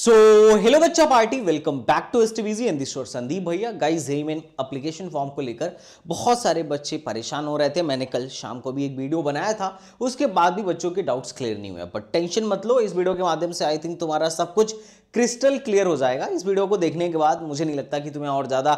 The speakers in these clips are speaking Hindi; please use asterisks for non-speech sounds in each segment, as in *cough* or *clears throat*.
सो हेलो बच्चा party welcome back to S TVG and this Sandeep भैया गाइस जेईमेन अप्लीकेशन फॉर्म को लेकर बहुत सारे बच्चे परेशान हो रहे थे मैंने कल शाम को भी एक वीडियो बनाया था उसके बाद भी बच्चों के डाउट्स क्लियर नहीं हुए बट टेंशन मत लो इस वीडियो के माध्यम से आई थिंक तुम्हारा सब कुछ क्रिस्टल क्लियर हो जाएगा इस वीडियो को देखने के बाद मुझे नहीं लगता कि तुम्हें और ज़्यादा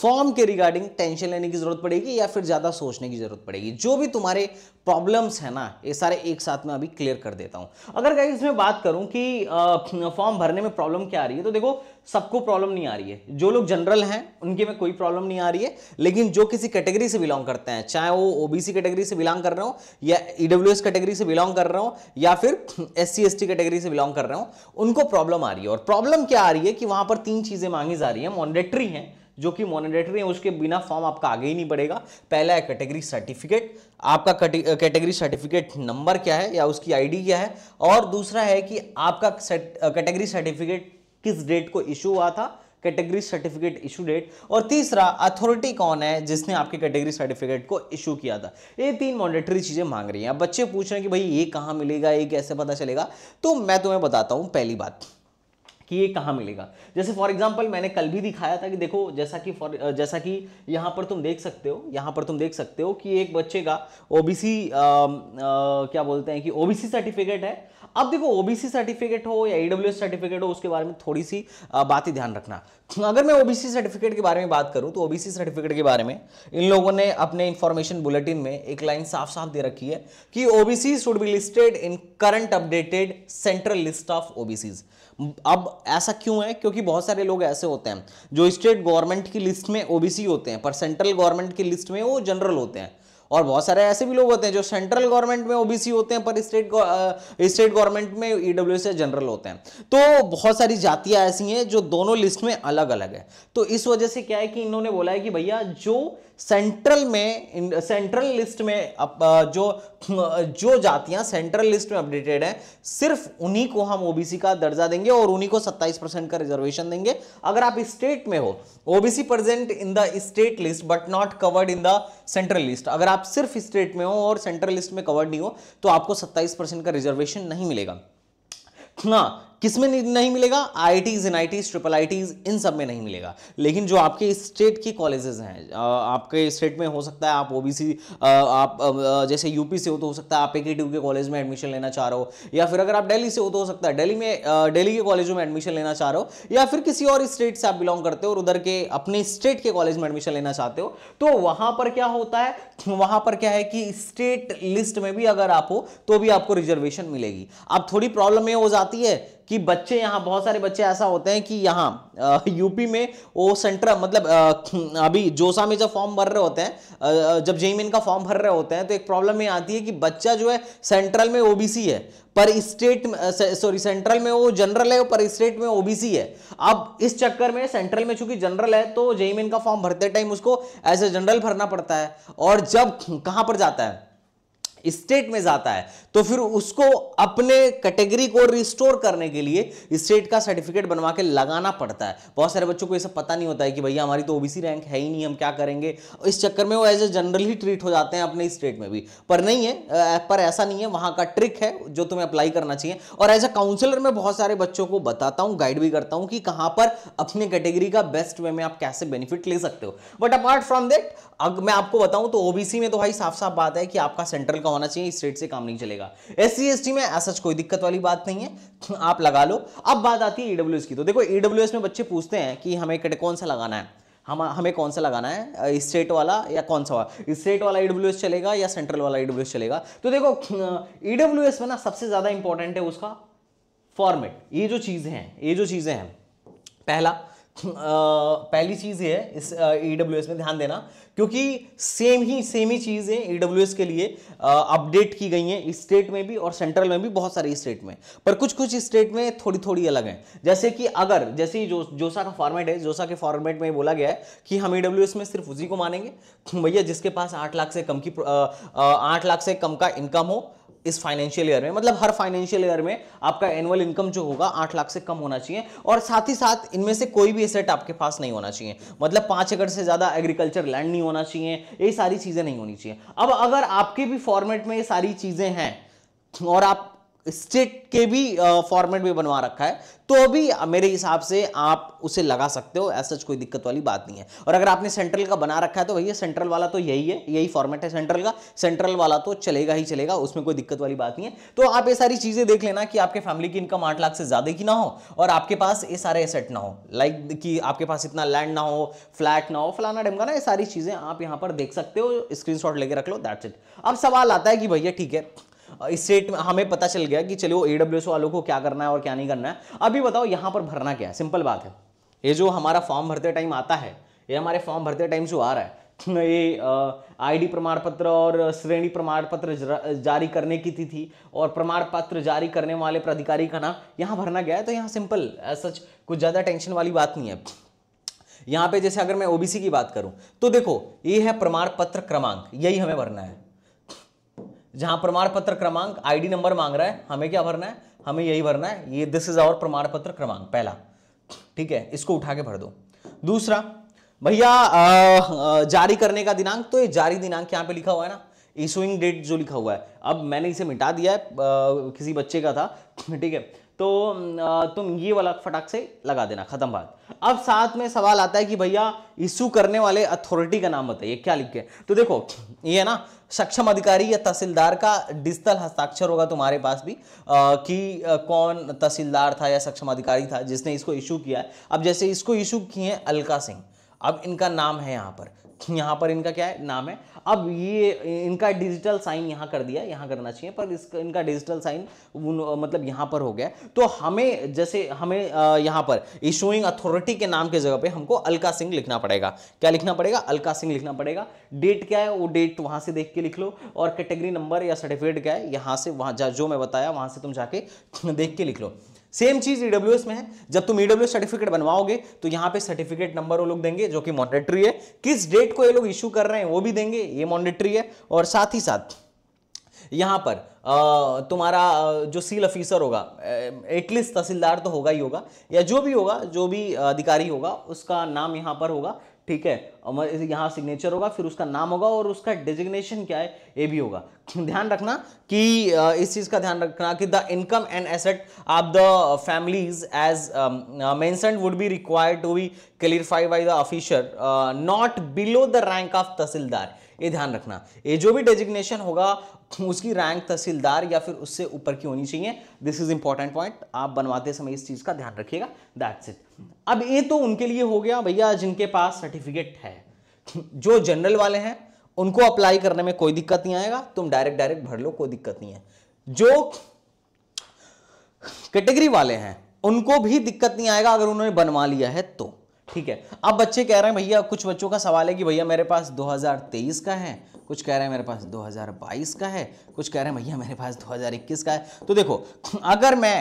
फॉर्म के रिगार्डिंग टेंशन लेने की ज़रूरत पड़ेगी या फिर ज़्यादा सोचने की ज़रूरत पड़ेगी जो भी तुम्हारे प्रॉब्लम्स हैं ना ये सारे एक साथ में अभी क्लियर कर देता हूं अगर कहीं इसमें बात करूं कि फॉर्म भरने में प्रॉब्लम क्या आ रही है तो देखो सबको प्रॉब्लम नहीं आ रही है जो लोग जनरल हैं उनके में कोई प्रॉब्लम नहीं आ रही है लेकिन जो किसी कैटेगरी से बिलोंग करते हैं चाहे वो ओबीसी कैटेगरी से बिलोंग कर रहे हो या ईडब्ल्यूएस e कैटेगरी से बिलोंग कर रहे हो या फिर एस सी कैटेगरी से बिलोंग कर रहे हो उनको प्रॉब्लम आ रही है और प्रॉब्लम क्या आ रही है कि वहां पर तीन चीज़ें मांगी जा रही है मॉनिटरी हैं जो कि मॉनिटरी है उसके बिना फॉर्म आपका आगे ही नहीं बढ़ेगा पहला है कैटेगरी सर्टिफिकेट आपका कैटेगरी सर्टिफिकेट नंबर क्या है या उसकी आईडी क्या है और दूसरा है कि आपका कैटेगरी सर्टिफिकेट किस डेट को इशू हुआ था कैटेगरी सर्टिफिकेट इशू डेट और तीसरा अथॉरिटी कौन है जिसने आपके कैटेगरी सर्टिफिकेट को इशू किया था ये तीन मॉनिटरी चीज़ें मांग रही हैं बच्चे पूछ रहे हैं कि भाई ये कहाँ मिलेगा ये कैसे पता चलेगा तो मैं तुम्हें बताता हूँ पहली बात कि ये कहाँ मिलेगा जैसे फॉर एग्जाम्पल मैंने कल भी दिखाया था कि देखो जैसा कि फॉर जैसा कि यहाँ पर तुम देख सकते हो यहाँ पर तुम देख सकते हो कि एक बच्चे का ओबीसी क्या बोलते हैं कि ओबीसी सर्टिफिकेट है अब देखो ओबीसी सर्टिफिकेट हो या ईडब्ल्यूएस सर्टिफिकेट हो उसके बारे में थोड़ी सी बातें ध्यान रखना अगर मैं ओबीसी सर्टिफिकेट के बारे में बात करूं तो ओबीसी सर्टिफिकेट के बारे में इन लोगों ने अपने इंफॉर्मेशन बुलेटिन में एक लाइन साफ साफ दे रखी है कि OBC should be listed in current updated central list of OBC अब ऐसा क्यों है क्योंकि बहुत सारे लोग ऐसे होते हैं जो स्टेट गवर्नमेंट की लिस्ट में ओबीसी होते हैं पर सेंट्रल गवर्नमेंट की लिस्ट में वो जनरल होते हैं और बहुत सारे ऐसे भी लोग होते हैं जो सेंट्रल गवर्नमेंट में ओबीसी होते हैं पर स्टेट स्टेट गवर्नमेंट में ईडब्ल्यू से जनरल होते हैं तो बहुत सारी जातियां ऐसी हैं जो दोनों लिस्ट में अलग अलग है तो इस वजह से क्या है कि इन्होंने बोला है कि भैया जो सेंट्रल में सेंट्रल लिस्ट में अप, जो जो जातियां सेंट्रल लिस्ट में अपडेटेड हैं सिर्फ उन्हीं को हम ओबीसी का दर्जा देंगे और उन्हीं को 27 परसेंट का रिजर्वेशन देंगे अगर आप स्टेट में हो OBC present in the state list but not covered in the central list अगर आप सिर्फ स्टेट में हो और सेंट्रल लिस्ट में कवर्ड नहीं हो तो आपको सत्ताईस का रिजर्वेशन नहीं मिलेगा हाँ, किस में नहीं मिलेगा IITs NITs triple ITs इन सब में नहीं मिलेगा लेकिन जो आपके स्टेट के कॉलेजेस हैं आपके स्टेट में हो सकता है आप ओबीसी आप जैसे यूपी से हो तो हो सकता है आप ए के कॉलेज में एडमिशन लेना चाह रहे हो या फिर अगर आप डेली से हो तो हो सकता है डेली में डेली के कॉलेजों में एडमिशन लेना चाह रहे हो या फिर किसी और स्टेट से आप बिलोंग करते हो और उधर के अपने स्टेट के कॉलेज में एडमिशन लेना चाहते हो तो वहां पर क्या होता है वहां पर क्या है कि स्टेट लिस्ट में भी अगर आप हो तो भी आपको रिजर्वेशन मिलेगी अब थोड़ी प्रॉब्लम ये हो जाती है कि बच्चे यहाँ बहुत सारे बच्चे ऐसा होते हैं कि यहाँ यूपी में वो सेंटर मतलब आ, *clears throat* अभी जोसा में जब फॉर्म भर रहे होते हैं जब जेईमेन का फॉर्म भर रहे होते हैं तो एक प्रॉब्लम ये आती है कि बच्चा जो है सेंट्रल में ओबीसी है पर स्टेट सॉरी सेंट्रल में वो जनरल है पर स्टेट में ओबीसी है अब इस चक्कर में सेंट्रल में चूंकि जनरल है तो जेईमेन का फॉर्म भरते टाइम उसको एज ए जनरल भरना पड़ता है और जब कहां पर जाता है स्टेट में जाता है तो फिर उसको अपने कैटेगरी को रिस्टोर करने के लिए स्टेट का सर्टिफिकेट बनवा के लगाना पड़ता है बहुत सारे बच्चों को यह सब पता नहीं होता है कि भैया हमारी तो ओबीसी रैंक है ही नहीं हम क्या करेंगे इस चक्कर में वो एज ए जनरल ही ट्रीट हो जाते हैं अपने स्टेट में भी पर नहीं है पर ऐसा नहीं है वहां का ट्रिक है जो तुम्हें अप्लाई करना चाहिए और एज ए काउंसलर में बहुत सारे बच्चों को बताता हूँ गाइड भी करता हूँ कि कहाँ पर अपने कैटेगरी का बेस्ट वे में आप कैसे बेनिफिट ले सकते हो but apart from that that मैं आपको बताऊं तो ओबीसी में तो भाई साफ साफ बात है कि आपका सेंट्रल काउंसिल का होना चाहिए इस रेट से काम नहीं चलेगा एस सी में ऐसा कोई दिक्कत वाली बात नहीं है आप लगा लो अब बात आती है ईडब्ल्यू की तो देखो ईडब्ल्यू में बच्चे पूछते हैं कि हमें कौन सा लगाना है हम हमें कौन सा लगाना है स्टेट वाला या कौन सा वाला स्टेट वाला ई चलेगा या सेंट्रल वाला ई चलेगा तो देखो ई में ना सबसे ज़्यादा इंपॉर्टेंट है उसका फॉर्मेट ये जो चीज़ें हैं ये जो चीज़ें हैं पहला आ, पहली चीज़ ये है इस ई में ध्यान देना क्योंकि सेम ही सेम ही चीज़ें ई के लिए अपडेट की गई हैं स्टेट में भी और सेंट्रल में भी बहुत सारे स्टेट में पर कुछ कुछ स्टेट में थोड़ी थोड़ी अलग है जैसे कि अगर जैसे जो जोसा का फॉर्मेट है जोसा के फॉर्मेट में बोला गया है कि हम ई में सिर्फ उसी को मानेंगे *clears throat* भैया जिसके पास आठ लाख से कम की आठ लाख से कम का इनकम हो इस फाइनेंशियल ईयर में मतलब हर फाइनेंशियल ईयर में आपका एनुअल इनकम जो होगा आठ लाख से कम होना चाहिए और साथ ही साथ इनमें से कोई भी एसेट आपके पास नहीं होना चाहिए मतलब पाँच एकड़ से ज़्यादा एग्रीकल्चर लैंड नहीं नहीं होना चाहिए ये सारी चीज़ें नहीं होनी चाहिए अब अगर आपके भी फॉर्मेट में ये सारी चीज़ें हैं और आप स्टेट के भी फॉर्मेट में बनवा रखा है तो भी मेरे हिसाब से आप उसे लगा सकते हो ऐसा कोई दिक्कत वाली बात नहीं है और अगर आपने सेंट्रल का बना रखा है तो भैया सेंट्रल वाला तो यही है यही फॉर्मेट है सेंट्रल का सेंट्रल वाला तो चलेगा ही चलेगा उसमें कोई दिक्कत वाली बात नहीं है तो आप ये सारी चीज़ें देख लेना कि आपके फैमिली की इनकम आठ लाख से ज़्यादा की ना हो और आपके पास ये सारे एसेट ना हो लाइक कि आपके पास इतना लैंड ना हो फ्लैट ना हो फलाना डेम का ना ये सारी चीज़ें आप यहाँ पर देख सकते हो स्क्रीन लेके रख लो दैट्स इट अब सवाल आता है कि भैया ठीक है स्टेट में हमें पता चल गया कि चलो ए वालों को क्या करना है और क्या नहीं करना है अभी बताओ यहाँ पर भरना क्या है सिंपल बात है ये जो हमारा फॉर्म भरते टाइम आता है ये हमारे फॉर्म भरते टाइम जो आ रहा है *laughs* ये आईडी प्रमाण पत्र और श्रेणी प्रमाण पत्र जारी करने की तिथि थी और प्रमाण पत्र जारी करने वाले प्राधिकारी का नाम यहाँ भरना गया है तो यहाँ सिंपल सच कुछ ज़्यादा टेंशन वाली बात नहीं है यहाँ पे जैसे अगर मैं ओबीसी की बात करूँ तो देखो ये है प्रमाण पत्र क्रमांक यही हमें भरना है जहां प्रमाण पत्र क्रमांक आईडी नंबर मांग रहा है हमें क्या भरना है हमें यही भरना है ये दिस इज आवर प्रमाण पत्र क्रमांक पहला ठीक है इसको उठा के भर दो दूसरा भैया जारी करने का दिनांक तो ये जारी दिनांक यहाँ पे लिखा हुआ है ना इशुइंग डेट जो लिखा हुआ है अब मैंने इसे मिटा दिया है आ, किसी बच्चे का था ठीक है तो तुम ये वाला फटाक से लगा देना खत्म बात अब साथ में सवाल आता है कि भैया इशू करने वाले अथॉरिटी का नाम बताइए क्या लिख के तो देखो ये ना सक्षम अधिकारी या तहसीलदार का डिजिटल हस्ताक्षर होगा तुम्हारे पास भी आ, कि आ, कौन तहसीलदार था या सक्षम अधिकारी था जिसने इसको इशू किया है अब जैसे इसको इशू किए अलका सिंह अब इनका नाम है यहाँ पर यहाँ पर इनका क्या है नाम है अब ये इनका डिजिटल साइन यहाँ कर दिया यहाँ करना चाहिए पर इसका इनका डिजिटल साइन मतलब यहाँ पर हो गया तो हमें जैसे हमें यहाँ पर इशूइंग अथॉरिटी के नाम के जगह पे हमको अलका सिंह लिखना पड़ेगा क्या लिखना पड़ेगा अलका सिंह लिखना पड़ेगा डेट क्या है वो डेट वहाँ से देख के लिख लो और कैटेगरी नंबर या सर्टिफिकेट क्या है यहाँ से वहाँ जो मैं बताया वहाँ से तुम जाके *laughs* देख के लिख लो सेम चीज ईडब्ल्यू e में है जब तुम ईडब्ल्यू e सर्टिफिकेट बनवाओगे तो यहाँ पे सर्टिफिकेट नंबर वो लोग देंगे जो कि मॉनिटरी है किस डेट को ये लोग इशू कर रहे हैं वो भी देंगे ये मॉनिटरी है और साथ ही साथ यहाँ पर तुम्हारा जो सील ऑफिसर होगा एटलीस्ट तहसीलदार तो होगा ही होगा या जो भी होगा जो भी अधिकारी होगा उसका नाम यहाँ पर होगा ठीक है यहाँ सिग्नेचर होगा फिर उसका नाम होगा और उसका डिजिग्नेशन क्या है ये भी होगा ध्यान रखना कि इस चीज़ का ध्यान रखना कि the income and asset of the families as mention would be required to be clarify by the officer not below the rank of tehsildar ये ध्यान रखना ये जो भी डेजिग्नेशन होगा उसकी रैंक तहसीलदार या फिर उससे ऊपर की होनी चाहिए दिस इज इंपॉर्टेंट पॉइंट आप बनवाते समय इस चीज़ का ध्यान रखिएगा दैट्स इट अब ये तो उनके लिए हो गया भैया जिनके पास सर्टिफिकेट है जो जनरल वाले हैं उनको अप्लाई करने में कोई दिक्कत नहीं आएगा तुम डायरेक्ट डायरेक्ट भर लो कोई दिक्कत नहीं है जो कैटेगरी वाले हैं उनको भी दिक्कत नहीं आएगा अगर उन्होंने बनवा लिया है तो ठीक है अब बच्चे कह रहे हैं भैया कुछ बच्चों का सवाल है कि भैया मेरे पास 2023 का है कुछ कह रहे हैं मेरे पास 2022 का है कुछ कह रहे हैं भैया मेरे पास 2021 का है तो देखो अगर मैं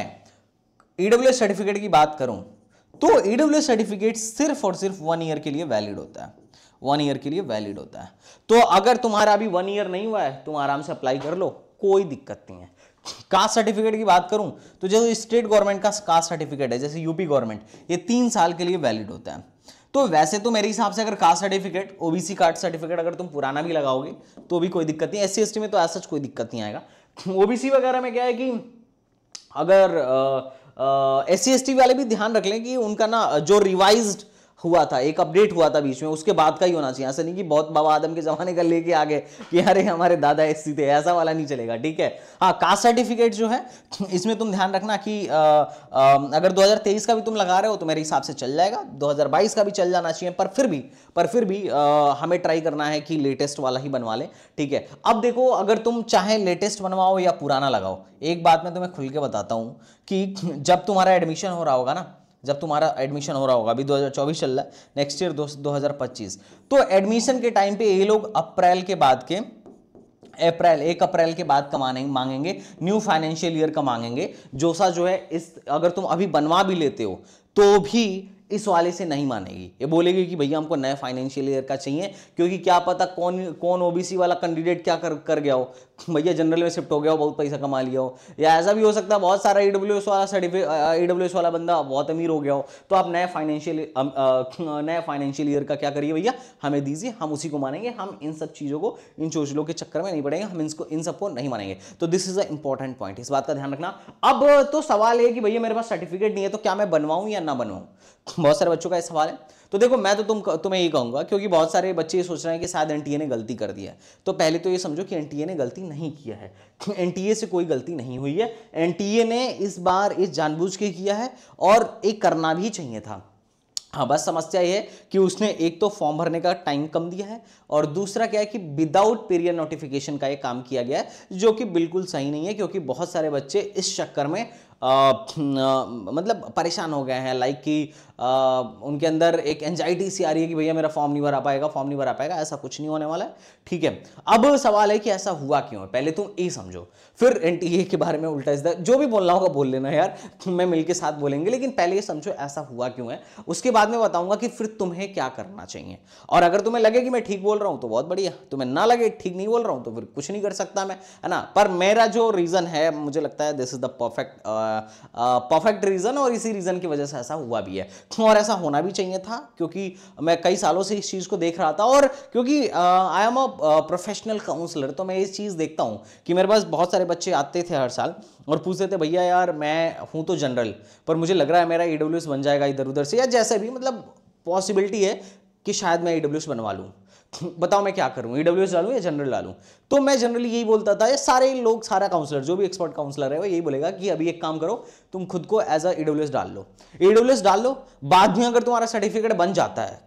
ईडब्ल्यू e सर्टिफिकेट की बात करूं तो ईडब्ल्यू e सर्टिफिकेट सिर्फ और सिर्फ वन ईयर के लिए वैलिड होता है वन ईयर के लिए वैलिड होता है तो अगर तुम्हारा अभी वन ईयर नहीं हुआ है तुम आराम से अप्लाई कर लो कोई दिक्कत नहीं है कास्ट सर्टिफिकेट की बात करूं तो जो स्टेट गवर्नमेंट का कास्ट सर्टिफिकेट है जैसे यूपी गवर्नमेंट ये तीन साल के लिए वैलिड होता है तो वैसे तो मेरे हिसाब से अगर caste certificate OBC card certificate अगर तुम पुराना भी लगाओगे तो भी कोई दिक्कत नहीं एस सी में तो ऐसा कोई दिक्कत नहीं आएगा ओबीसी वगैरह में क्या है कि अगर एस सी वाले भी ध्यान रख लें कि उनका ना जो रिवाइज्ड हुआ था एक अपडेट हुआ था बीच में उसके बाद का ही होना चाहिए ऐसा नहीं कि बहुत बाबा आदम के ज़माने का लेके आ गए कि अरे हमारे दादा ऐसी थे ऐसा वाला नहीं चलेगा ठीक है हाँ कास्ट सर्टिफिकेट जो है इसमें तुम ध्यान रखना कि आ, आ, अगर 2023 का भी तुम लगा रहे हो तो मेरे हिसाब से चल जाएगा 2022 का भी चल जाना चाहिए पर फिर भी पर फिर भी आ, हमें ट्राई करना है कि लेटेस्ट वाला ही बनवा लें ठीक है अब देखो अगर तुम चाहे लेटेस्ट बनवाओ या पुराना लगाओ एक बात मैं तुम्हें खुल के बताता हूँ कि जब तुम्हारा एडमिशन हो रहा होगा ना जब तुम्हारा एडमिशन हो रहा होगा अभी 2024 चल रहा है नेक्स्ट ईयर दो हज़ार तो एडमिशन के टाइम पे ये लोग अप्रैल के बाद के अप्रैल एक अप्रैल के बाद कमाने मांगेंगे न्यू फाइनेंशियल ईयर का मांगेंगे जोसा जो है इस अगर तुम अभी बनवा भी लेते हो तो भी इस वाले से नहीं मानेगी ये बोलेगी कि भैया हमको नया फाइनेंशियल ईयर का चाहिए क्योंकि क्या पता कौन कौन ओबीसी वाला कैंडिडेट क्या कर कर गया हो भैया जनरल में शिफ्ट हो गया हो बहुत पैसा कमा लिया हो या ऐसा भी हो सकता है बहुत सारा ई वाला सर्टिफिकेट ई वाला बंदा बहुत अमीर हो गया हो तो आप नया फाइनेंशियल *laughs* नया फाइनेंशियल ईयर का क्या करिए भैया हमें दीजिए हम उसी को मानेंगे हम इन सब चीज़ों को इन चोचलों के चक्कर में नहीं पड़ेंगे हम इसको इन सबको नहीं मानेंगे तो this is a important point इस बात का ध्यान रखना अब तो सवाल है कि भैया मेरे पास सर्टिफिकेट नहीं है तो क्या मैं बनवाऊँ या ना बनवाऊँ बहुत सारे बच्चों का ये सवाल है तो देखो मैं तो तुम तुम्हें ये कहूँगा क्योंकि बहुत सारे बच्चे ये सोच रहे हैं कि शायद एनटीए ने गलती कर दिया है तो पहले तो ये समझो कि एनटीए ने गलती नहीं किया है एनटीए से कोई गलती नहीं हुई है एनटीए ने इस बार इस जानबूझ के किया है और एक करना भी चाहिए था हाँ बस समस्या ये है कि उसने एक तो फॉर्म भरने का टाइम कम दिया है और दूसरा क्या है कि विदाउट पीरियड नोटिफिकेशन का ये काम किया गया है जो कि बिल्कुल सही नहीं है क्योंकि बहुत सारे बच्चे इस चक्कर में आ, आ, मतलब परेशान हो गए हैं लाइक कि उनके अंदर एक एंजाइटी सी आ रही है कि भैया मेरा फॉर्म नहीं भरा पाएगा फॉर्म नहीं भरा पाएगा ऐसा कुछ नहीं होने वाला है ठीक है अब सवाल है कि ऐसा हुआ क्यों है पहले तुम ए समझो फिर एन के बारे में उल्टा इस जो भी बोलना होगा बोल लेना यार मैं मिल के साथ बोलेंगे लेकिन पहले ये समझो ऐसा हुआ क्यों है उसके बाद में बताऊंगा कि फिर तुम्हें क्या करना चाहिए और अगर तुम्हें लगे कि मैं ठीक बोल रहा हूँ तो बहुत बढ़िया तुम्हें ना लगे ठीक नहीं बोल रहा हूँ तो फिर कुछ नहीं कर सकता मैं है ना पर मेरा जो रीज़न है मुझे लगता है this is the perfect perfect reason और इसी रीज़न की वजह से ऐसा हुआ भी है और ऐसा होना भी चाहिए था क्योंकि मैं कई सालों से इस चीज़ को देख रहा था और क्योंकि I am a professional counsellor तो मैं ये चीज़ देखता हूँ कि मेरे पास बहुत सारे बच्चे आते थे हर साल और पूछते थे भैया यार मैं हूँ तो जनरल पर मुझे लग रहा है मेरा ई बन जाएगा इधर उधर से या जैसे भी मतलब पॉसिबिलिटी है कि शायद मैं ई बनवा लूँ बताओ मैं क्या करूं ईडब्ल्यू e एस डालू या जनरल डालू तो मैं जनरली यही बोलता था ये सारे लोग सारा काउंसलर जो भी एक्सपर्ट काउंसलर है वो यही बोलेगा कि अभी एक काम करो तुम खुद को एज अ ईडब्ल्यू एस डाल लो ईडब्ल्यू e एस डाल लो बाद में अगर तुम्हारा सर्टिफिकेट बन जाता है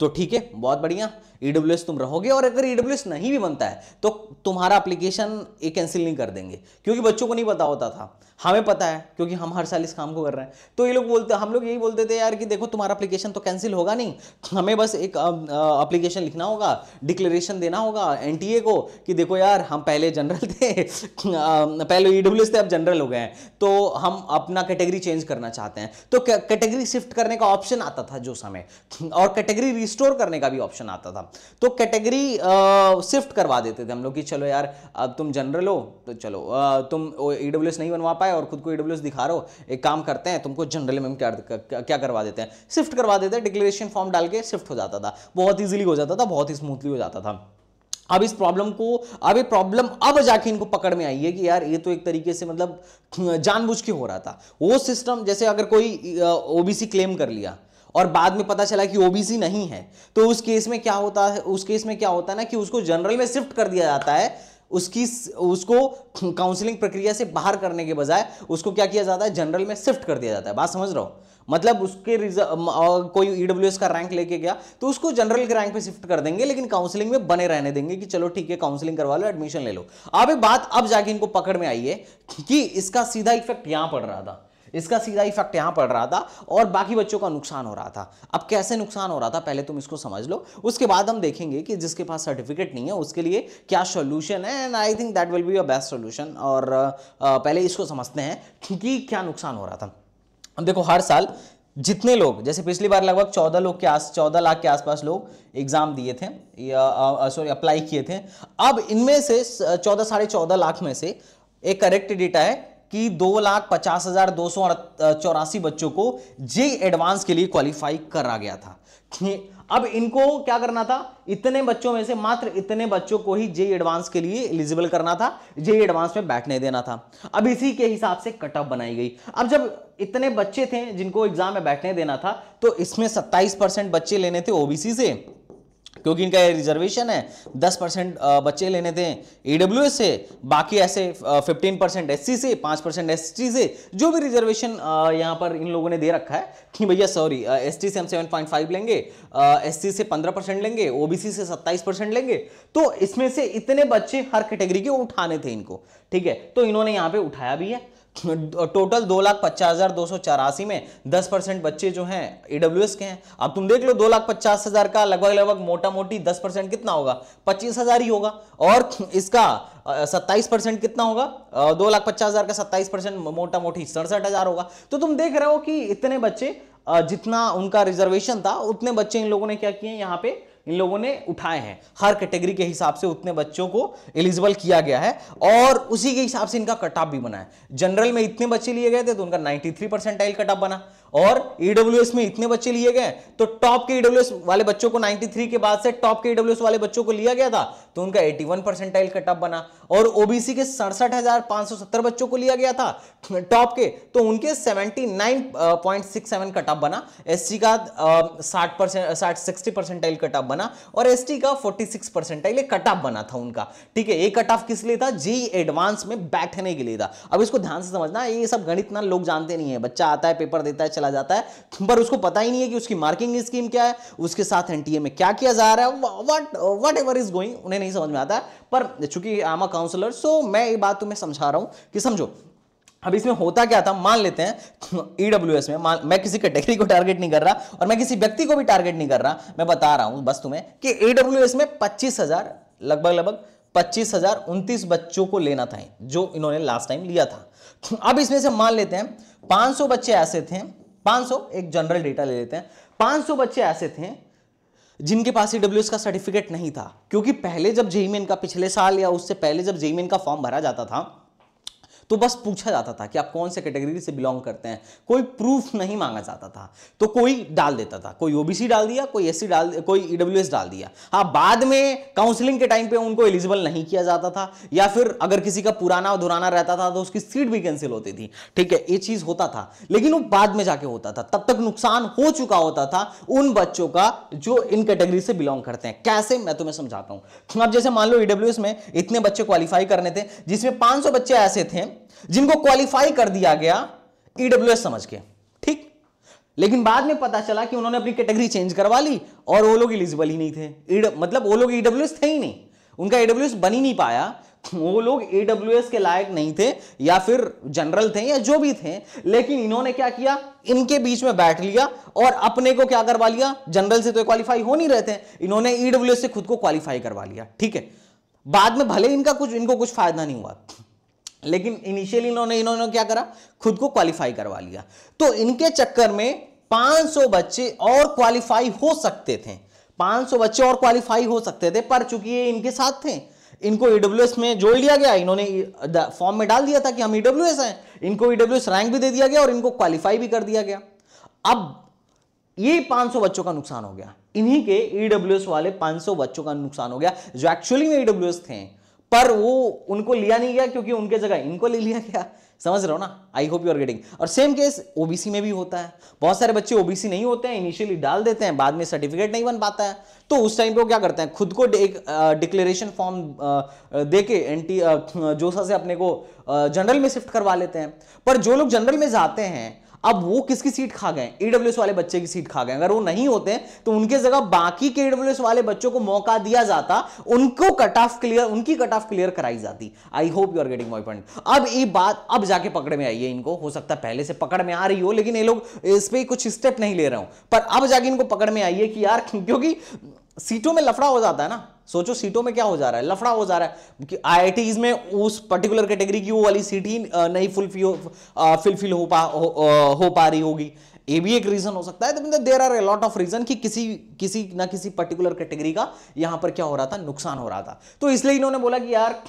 तो ठीक है बहुत बढ़िया ईडब्ल्यू e तुम रहोगे और अगर ईडब्ल्यू e नहीं भी बनता है तो तुम्हारा अप्लीकेशन ये कैंसिल नहीं कर देंगे क्योंकि बच्चों को नहीं पता होता था हमें पता है क्योंकि हम हर साल इस काम को कर रहे हैं तो ये लोग बोलते हम लोग यही बोलते थे यार कि देखो तुम्हारा अप्लीकेशन तो कैंसिल होगा नहीं हमें बस एक अप्लीकेशन लिखना होगा डिक्लेरेशन देना होगा एन को कि देखो यार हम पहले जनरल *laughs* थे पहले ईडब्ल्यू e थे अब जनरल हो गए हैं तो हम अपना कैटेगरी चेंज करना चाहते हैं तो कैटेगरी शिफ्ट करने का ऑप्शन आता था जो समय और कैटेगरी रिस्टोर करने का भी ऑप्शन आता था तो कैटेगरी शिफ्ट करवा देते थे हम लोग कि चलो यार अब तुम जनरल हो तो चलो आ, तुम ई नहीं बनवा पाए और खुद को ई दिखा रहे हो एक काम करते हैं तुमको जनरल में क्या क्या करवा देते हैं शिफ्ट करवा देते हैं डिक्लेरेशन फॉर्म डाल के शिफ्ट हो जाता था बहुत ईजिली हो जाता था बहुत ही स्मूथली हो जाता था अब इस प्रॉब्लम को अब ये प्रॉब्लम अब जाके इनको पकड़ में आई है कि यार ये तो एक तरीके से मतलब जानबूझ के हो रहा था वो सिस्टम जैसे अगर कोई ओबीसी क्लेम कर लिया और बाद में पता चला कि ओबीसी नहीं है तो उस केस में क्या होता है उस केस में क्या होता है ना कि उसको जनरल में शिफ्ट कर दिया जाता है उसकी उसको काउंसलिंग प्रक्रिया से बाहर करने के बजाय उसको क्या किया जाता है जनरल में शिफ्ट कर दिया जाता है बात समझ रहा हूँ मतलब उसके कोई ईडब्ल्यू e का रैंक लेके गया तो उसको जनरल के रैंक पे शिफ्ट कर देंगे लेकिन काउंसलिंग में बने रहने देंगे कि चलो ठीक है काउंसलिंग करवा लो एडमिशन ले लो अब बात अब जाके इनको पकड़ में आई है कि इसका सीधा इफेक्ट यहां पड़ रहा था इसका सीधा इफेक्ट यहाँ पड़ रहा था और बाकी बच्चों का नुकसान हो रहा था अब कैसे नुकसान हो रहा था पहले तुम इसको समझ लो उसके बाद हम देखेंगे कि जिसके पास सर्टिफिकेट नहीं है उसके लिए क्या सोल्यूशन है and I think that will be a best solution और पहले इसको समझते हैं क्योंकि क्या नुकसान हो रहा था अब देखो हर साल जितने लोग जैसे पिछली बार लगभग चौदह लोग के आस चौदह लाख के आसपास लोग एग्जाम दिए थे या सॉरी अप्लाई किए थे अब इनमें से चौदह साढ़े चौदह लाख में से एक करेक्ट डेटा है कि दो लाख पचास हजार दो सौ चौरासी बच्चों को जे एडवांस के लिए क्वालिफाई करा गया था अब इनको क्या करना था इतने बच्चों में से मात्र इतने बच्चों को ही जे एडवांस के लिए एलिजिबल करना था जे एडवांस में बैठने देना था अब इसी के हिसाब से कट ऑफ बनाई गई अब जब इतने बच्चे थे जिनको एग्जाम में बैठने देना था तो इसमें 27 परसेंट बच्चे लेने थे ओबीसी से क्योंकि इनका रिजर्वेशन है दस परसेंट बच्चे लेने थे ई से बाकी ऐसे फिफ्टीन परसेंट एस से पाँच परसेंट एस से जो भी रिजर्वेशन यहाँ पर इन लोगों ने दे रखा है कि भैया सॉरी एस से हम सेवन पॉइंट फाइव लेंगे एस से पंद्रह परसेंट लेंगे ओबीसी से सत्ताईस परसेंट लेंगे तो इसमें से इतने बच्चे हर कैटेगरी के उठाने थे इनको ठीक है तो इन्होंने यहाँ पे उठाया भी है टोटल दो लाख पचास हज़ार दो सौ चौरासी में दस परसेंट बच्चे जो हैं ईडब्ल्यूएस के हैं अब तुम देख लो दो लाख पचास हज़ार का लगभग लगभग मोटा मोटी दस परसेंट कितना होगा पच्चीस हज़ार ही होगा और इसका सत्ताईस परसेंट कितना होगा दो लाख पचास हज़ार का सत्ताईस परसेंट मोटा मोटी सड़सठ हज़ार होगा तो तुम देख रहे हो कि इतने बच्चे जितना उनका रिजर्वेशन था उतने बच्चे इन लोगों ने क्या किए यहाँ पे इन लोगों ने उठाए हैं हर कैटेगरी के हिसाब से उतने बच्चों को एलिजिबल किया गया है और उसी के हिसाब से इनका कट भी बना है जनरल में इतने बच्चे लिए गए थे तो उनका 93 परसेंटाइल कट बना और ईडब्ल्यू में इतने बच्चे लिए गए तो टॉप के ईडब्ल्यू वाले बच्चों को 93 के बाद से टॉप के ईडब्ल्यू वाले बच्चों को लिया गया था तो उनका 81 वन परसेंटाइल कटअप बना और ओबीसी के सड़सठ बच्चों को लिया गया था टॉप के तो उनके 79.67 कटअप बना एससी का साठ परसेंट साठ सिक्सटी परसेंटाइल कटअप बना और एस का फोर्टी सिक्स परसेंटाइल कटअप बना था उनका ठीक है ये कटअप किस लिए था जी एडवांस में बैठने के लिए था अब इसको ध्यान से समझना ये सब गणित ना लोग जानते नहीं है बच्चा आता है पेपर देता है चला जाता है पर उसको पता ही नहीं है कि उसकी मार्किंग स्कीम क्या है उसके साथ एन में क्या किया जा रहा है what whatever is going उन्हें नहीं समझ में आता पर चूंकि आम एम अ काउंसलर सो मैं ये बात तुम्हें समझा रहा हूँ कि समझो अब इसमें होता क्या था मान लेते हैं ईडब्ल्यू e में मैं किसी कैटेगरी को टारगेट नहीं कर रहा और मैं किसी व्यक्ति को भी टारगेट नहीं कर रहा मैं बता रहा हूं बस तुम्हें कि ईडब्ल्यू e में पच्चीस हजार लगभग लगभग पच्चीस हजार उनतीस बच्चों को लेना था जो इन्होंने लास्ट टाइम लिया था अब इसमें से मान लेते हैं पांच बच्चे ऐसे थे 500 एक जनरल डेटा ले लेते हैं 500 बच्चे ऐसे थे जिनके पास ई e का सर्टिफिकेट नहीं था क्योंकि पहले जब जेईमेन का पिछले साल या उससे पहले जब जेईमेन का फॉर्म भरा जाता था तो बस पूछा जाता था कि आप कौन से कैटेगरी से बिलोंग करते हैं कोई प्रूफ नहीं मांगा जाता था तो कोई डाल देता था कोई ओबीसी डाल दिया कोई एस डाल कोई ईडब्ल्यू e डाल दिया हाँ बाद में काउंसिलिंग के टाइम पे उनको एलिजिबल नहीं किया जाता था या फिर अगर किसी का पुराना और धुराना रहता था तो उसकी सीट भी कैंसिल होती थी ठीक है ये चीज होता था लेकिन वो बाद में जाके होता था तब तक नुकसान हो चुका होता था उन बच्चों का जो इन कैटेगरी से बिलोंग करते हैं कैसे मैं तुम्हें समझाता हूं अब जैसे मान लो ईडब्ल्यूएस e में इतने बच्चे क्वालिफाई करने थे जिसमें 500 बच्चे ऐसे थे जिनको क्वालिफाई कर दिया गया ईडब्ल्यू e समझ के ठीक लेकिन बाद में पता चला कि उन्होंने अपनी कैटेगरी चेंज करवा ली और वो लोग इलिजिबल ही नहीं थे EW, मतलब वो लोग ईडब्ल्यू e थे ही नहीं उनका ईडब्ल्यू e बन ही नहीं पाया वो लोग ईडब्ल्यू के लायक नहीं थे या फिर जनरल थे या जो भी थे लेकिन इन्होंने क्या किया इनके बीच में बैठ लिया और अपने को क्या करवा लिया जनरल से तो क्वालिफाई हो नहीं रहे थे इन्होंने ईडब्ल्यू से खुद को क्वालिफाई करवा लिया ठीक है बाद में भले इनका कुछ इनको कुछ फायदा नहीं हुआ लेकिन इनिशियली इन्होंने इन्होंने क्या करा खुद को क्वालिफाई करवा लिया तो इनके चक्कर में 500 बच्चे और क्वालिफाई हो सकते थे 500 बच्चे और क्वालिफाई हो सकते थे पर चूंकि ये इनके साथ थे इनको ईडब्ल्यू e में जोड़ लिया गया इन्होंने फॉर्म में डाल दिया था कि हम ईडब्ल्यू e हैं इनको ईडब्ल्यू e रैंक भी दे दिया गया और इनको क्वालिफाई भी कर दिया गया अब ये 500 बच्चों का नुकसान हो गया इन्हीं के ईडब्ल्यू वाले 500 बच्चों का नुकसान हो गया जो एक्चुअली में ईडब्ल्यू थे पर वो उनको लिया नहीं गया क्योंकि उनके जगह इनको ले लिया गया समझ रहे हो ना I hope you are getting और सेम केस ओबीसी में भी होता है बहुत सारे बच्चे ओबीसी नहीं होते हैं इनिशियली डाल देते हैं बाद में सर्टिफिकेट नहीं बन पाता है तो उस टाइम पे वो क्या करते हैं खुद को एक डिक्लेरेशन फॉर्म दे के एनटी जोसा से अपने को जनरल में शिफ्ट करवा लेते हैं पर जो लोग जनरल में जाते हैं अब वो किसकी सीट खा गए ईडब्ल्यूएस वाले बच्चे की सीट खा गए अगर वो नहीं होते तो उनके जगह बाकी के ईडब्ल्यूएस वाले बच्चों को मौका दिया जाता उनको कट ऑफ क्लियर उनकी कट ऑफ क्लियर कराई जाती I hope you are getting my point अब ये बात अब जाके पकड़ में आई है इनको हो सकता है पहले से पकड़ में आ रही हो लेकिन ये लोग इस पर कुछ स्टेप नहीं ले रहे हो पर अब जाके इनको पकड़ में आई है कि यार *laughs* क्योंकि सीटों में लफड़ा हो जाता है ना सोचो सीटों में क्या हो जा रहा है लफड़ा हो जा रहा है आई में उस पर्टिकुलर कैटेगरी की वो वाली सीट ही नहीं फुलफिल फुलफिल हो पा हो, हो पा रही होगी ये भी एक रीजन हो सकता है तो there are a lot of reason कि किसी किसी ना किसी पर्टिकुलर कैटेगरी का यहां पर क्या हो रहा था नुकसान हो रहा था तो इसलिए इन्होंने बोला कि यार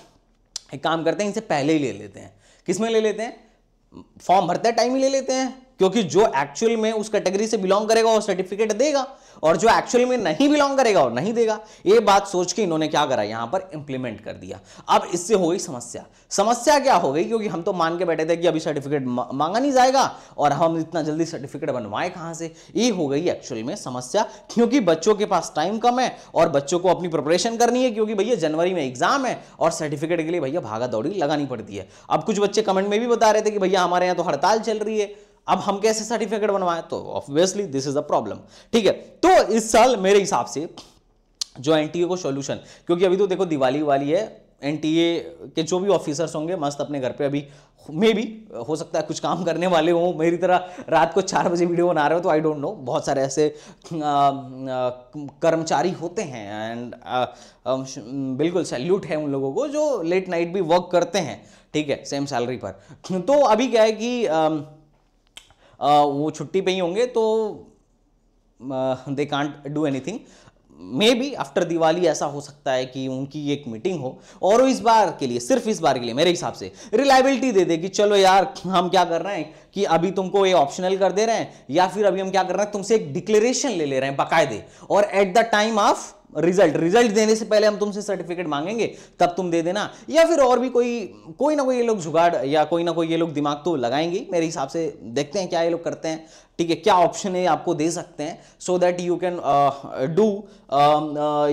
एक काम करते हैं इनसे पहले ही ले लेते हैं किस में ले लेते हैं फॉर्म भरते टाइम ही ले लेते हैं क्योंकि जो एक्चुअल में उस कैटेगरी से बिलोंग करेगा वो सर्टिफिकेट देगा और जो एक्चुअल में नहीं बिलोंग करेगा वो नहीं देगा ये बात सोच के इन्होंने क्या करा यहां पर इंप्लीमेंट कर दिया अब इससे हो गई समस्या समस्या क्या हो गई क्योंकि हम तो मान के बैठे थे कि अभी सर्टिफिकेट मांगा नहीं जाएगा और हम इतना जल्दी सर्टिफिकेट बनवाए कहाँ से ये हो गई एक्चुअल में समस्या क्योंकि बच्चों के पास टाइम कम है और बच्चों को अपनी प्रिपरेशन करनी है क्योंकि भैया जनवरी में एग्जाम है और सर्टिफिकेट के लिए भैया भागा दौड़ी लगानी पड़ती है अब कुछ बच्चे कमेंट में भी बता रहे थे कि भैया हमारे यहाँ तो हड़ताल चल रही है अब हम कैसे सर्टिफिकेट बनवाएं तो obviously this is a problem ठीक है तो इस साल मेरे हिसाब से जो एन को सॉल्यूशन क्योंकि अभी तो देखो दिवाली वाली है एन के जो भी ऑफिसर्स होंगे मस्त अपने घर पे अभी मे भी हो सकता है कुछ काम करने वाले हों मेरी तरह रात को चार बजे वीडियो बना रहे हो तो आई डोंट नो बहुत सारे ऐसे कर्मचारी होते हैं एंड बिल्कुल सैल्यूट है उन लोगों को जो लेट नाइट भी वर्क करते हैं ठीक है सेम सैलरी पर तो अभी क्या है कि आ, वो छुट्टी पे ही होंगे तो they can't do anything maybe after Diwali ऐसा हो सकता है कि उनकी एक मीटिंग हो और इस बार के लिए सिर्फ इस बार के लिए मेरे हिसाब से रिलायबिलिटी दे दे कि चलो यार हम क्या कर रहे हैं कि अभी तुमको ये ऑप्शनल कर दे रहे हैं या फिर अभी हम क्या कर रहे हैं तुमसे एक डिक्लेरेशन ले ले रहे हैं बाकायदे और at the time of result result देने से पहले हम तुमसे सर्टिफिकेट मांगेंगे तब तुम दे देना या फिर और भी कोई कोई ना कोई ये लोग जुगाड़ या कोई ना कोई ये लोग दिमाग तो लगाएंगे मेरे हिसाब से देखते हैं क्या ये लोग करते हैं ठीक है क्या ऑप्शन है आपको दे सकते हैं so that you can do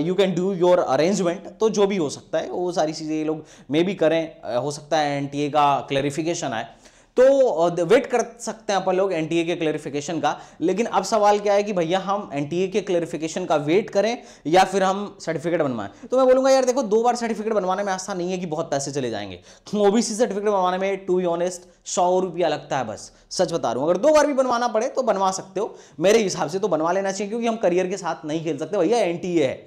you can do your arrangement तो जो भी हो सकता है वो सारी चीज़ें ये लोग मे भी करें हो सकता है एन का क्लैरिफिकेशन आए तो वेट कर सकते हैं अपन लोग एनटीए के क्लेरिफिकेशन का लेकिन अब सवाल क्या है कि भैया हम एनटीए के क्लेरिफिकेशन का वेट करें या फिर हम सर्टिफिकेट बनवाएं तो मैं बोलूंगा यार देखो दो बार सर्टिफिकेट बनवाने में ऐसा नहीं है कि बहुत पैसे चले जाएंगे ओबीसी सर्टिफिकेट बनवाने में टू बी ऑनेस्ट सौ रुपया लगता है बस सच बता रहा हूं अगर दो बार भी बनवाना पड़े तो बनवा सकते हो मेरे हिसाब से तो बनवा लेना चाहिए क्योंकि हम करियर के साथ नहीं खेल सकते भैया एनटीए है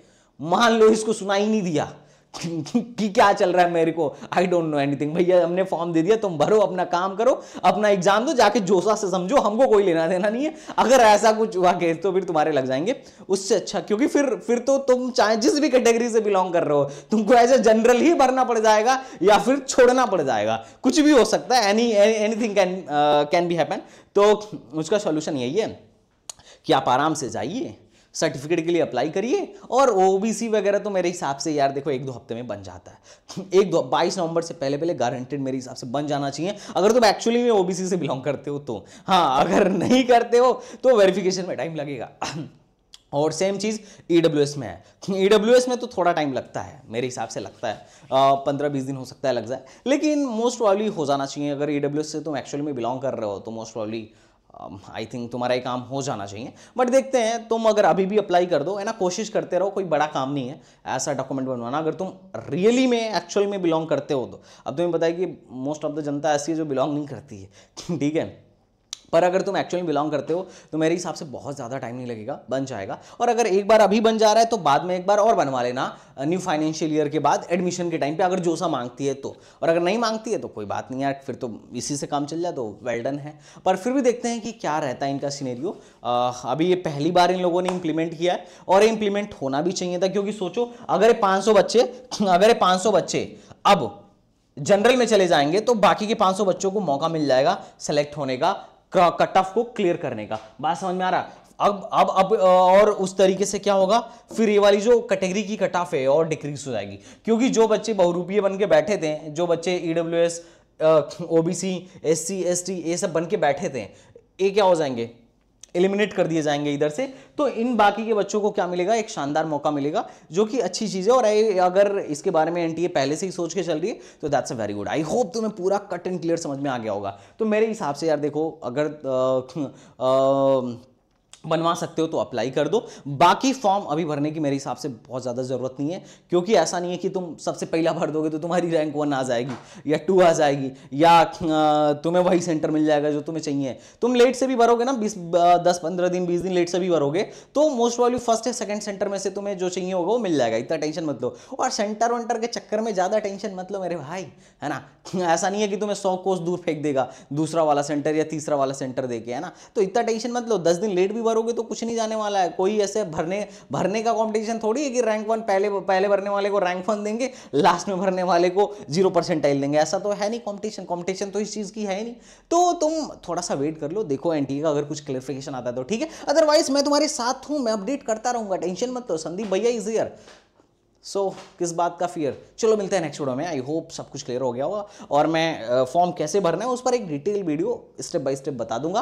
मान लो इसको सुना ही नहीं दिया कि क्या चल रहा है मेरे को आई डोंट नो एनीथिंग भैया हमने फॉर्म दे दिया तुम भरो अपना काम करो अपना एग्जाम दो जाके जोशा से समझो हमको कोई लेना देना नहीं है अगर ऐसा कुछ हुआ केस तो फिर तुम्हारे लग जाएंगे उससे अच्छा क्योंकि फिर फिर तो तुम चाहे जिस भी कैटेगरी से बिलोंग कर रहे हो तुमको एज ए जनरल ही भरना पड़ जाएगा या फिर छोड़ना पड़ जाएगा कुछ भी हो सकता है any anything can can be happen तो उसका सोल्यूशन यही है कि आप आराम से जाइए सर्टिफिकेट के लिए अप्लाई करिए और ओ वगैरह तो मेरे हिसाब से यार देखो एक दो हफ्ते में बन जाता है *laughs* एक दो बाईस नवंबर से पहले पहले गारंटेड मेरे हिसाब से बन जाना चाहिए अगर तुम एक्चुअली में ओ से बिलोंग करते हो तो हाँ अगर नहीं करते हो तो वेरिफिकेशन में टाइम लगेगा *clears throat* और सेम चीज़ ई e में है ई *laughs* e में तो थोड़ा टाइम लगता है मेरे हिसाब से लगता है पंद्रह बीस दिन हो सकता है लग जाए लेकिन मोस्ट प्रॉब्ली हो जाना चाहिए अगर ई e से तुम एक्चुअली में बिलोंग कर रहे हो तो most probably I um, think तुम्हारा ये काम हो जाना चाहिए बट देखते हैं तुम अगर अभी भी अप्लाई कर दो है ना कोशिश करते रहो कोई बड़ा काम नहीं है ऐसा डॉक्यूमेंट बनवाना अगर तुम रियली में एक्चुअल में बिलोंग करते हो तो अब तुम्हें बताए कि मोस्ट ऑफ द जनता ऐसी है जो बिलोंग नहीं करती है *laughs* ठीक है पर अगर तुम एक्चुअली बिलोंग करते हो तो मेरे हिसाब से बहुत ज़्यादा टाइम नहीं लगेगा बन जाएगा और अगर एक बार अभी बन जा रहा है तो बाद में एक बार और बनवा लेना न्यू फाइनेंशियल ईयर के बाद एडमिशन के टाइम पे अगर जोसा मांगती है तो और अगर नहीं मांगती है तो कोई बात नहीं है फिर तो इसी से काम चल जाए तो वेल डन है पर फिर भी देखते हैं कि क्या रहता है इनका सीनेरियो अभी ये पहली बार इन लोगों ने इम्प्लीमेंट किया है और ये इम्प्लीमेंट होना भी चाहिए था क्योंकि सोचो अगर पाँच बच्चे अगर पाँच बच्चे अब जनरल में चले जाएंगे तो बाकी के 500 बच्चों को मौका मिल जाएगा सेलेक्ट होने का कट ऑफ को क्लियर करने का बात समझ में आ रहा अब अब अब और उस तरीके से क्या होगा फिर ये वाली जो कैटेगरी की कट ऑफ है और डिक्रीज हो जाएगी क्योंकि जो बच्चे बहुरूपीय बन के बैठे थे जो बच्चे E W S O B C S C S T ये सब बन के बैठे थे ये क्या हो जाएंगे एलिमिनेट कर दिए जाएंगे इधर से तो इन बाकी के बच्चों को क्या मिलेगा एक शानदार मौका मिलेगा जो कि अच्छी चीज़ है और अगर इसके बारे में एनटीए पहले से ही सोच के चल रही है तो that's a very good I hope तुम्हें पूरा कट एंड क्लियर समझ में आ गया होगा तो मेरे हिसाब से यार देखो अगर आ, आ, बनवा सकते हो तो अप्लाई कर दो बाकी फॉर्म अभी भरने की मेरे हिसाब से बहुत ज़्यादा ज़रूरत नहीं है क्योंकि ऐसा नहीं है कि तुम सबसे पहला भर दोगे तो तुम्हारी रैंक वन आ जाएगी या टू आ जाएगी या तुम्हें वही सेंटर मिल जाएगा जो तुम्हें चाहिए तुम लेट से भी भरोगे ना बीस दस पंद्रह दिन बीस दिन लेट से भी भरोगे तो मोस्ट वाली फर्स्ट या सेकेंड सेंटर में से तुम्हें जो चाहिए होगा वो मिल जाएगा इतना टेंशन मत लो और सेंटर वेंटर के चक्कर में ज़्यादा टेंशन मत लो मेरे भाई है ना ऐसा नहीं है कि तुम्हें सौ कोस दूर फेंक देगा दूसरा वाला सेंटर या तीसरा वाला सेंटर देके है ना तो इतना टेंशन मत लो दस दिन लेट भी भरोगे तो कुछ नहीं जाने वाला है कोई ऐसे भरने भरने का कॉम्पिटिशन थोड़ी है कि रैंक वन पहले पहले भरने वाले को रैंक वन देंगे लास्ट में भरने वाले को जीरो परसेंटाइल देंगे ऐसा तो है नहीं कॉम्पिटिशन कॉम्पिटिशन तो इस चीज़ की है नहीं तो तुम थोड़ा सा वेट कर लो देखो एन का अगर कुछ क्लियरिफिकेशन आता है तो ठीक है अदरवाइज मैं तुम्हारे साथ हूँ मैं अपडेट करता रहूँगा टेंशन मत लो संदीप भैया इज ईयर सो so, किस बात का फियर चलो मिलते हैं नेक्स्ट वीडियो में आई होप सब कुछ क्लियर हो गया होगा और मैं फॉर्म uh, कैसे भरना है उस पर एक detail video step by step बता दूंगा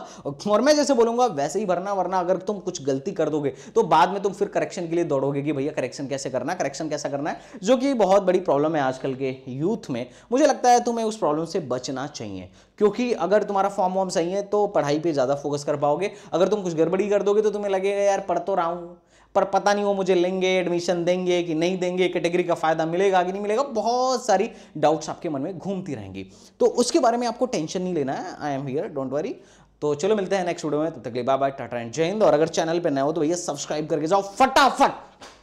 और मैं जैसे बोलूंगा वैसे ही भरना वरना अगर तुम कुछ गलती कर दोगे तो बाद में तुम फिर करेक्शन के लिए दौड़ोगे कि भैया करेक्शन कैसे करना करेक्शन कैसा करना है जो कि बहुत बड़ी प्रॉब्लम है आजकल के यूथ में मुझे लगता है तुम्हें उस प्रॉब्लम से बचना चाहिए क्योंकि अगर तुम्हारा फॉर्म वॉर्म सही है तो पढ़ाई पर ज़्यादा फोकस कर पाओगे अगर तुम कुछ गड़बड़ी कर दोगे तो तुम्हें लगेगा यार पढ़ तो रहा हूँ पर पता नहीं वो मुझे लेंगे एडमिशन देंगे कि नहीं देंगे कैटेगरी का फ़ायदा मिलेगा कि नहीं मिलेगा बहुत सारी डाउट्स आपके मन में घूमती रहेंगी तो उसके बारे में आपको टेंशन नहीं लेना है I am here don't worry तो चलो मिलते हैं नेक्स्ट वीडियो में तब तो तक बाय बाय टाटा एंड जय हिंद और अगर चैनल पर नए हो तो भैया सब्सक्राइब करके जाओ फटाफट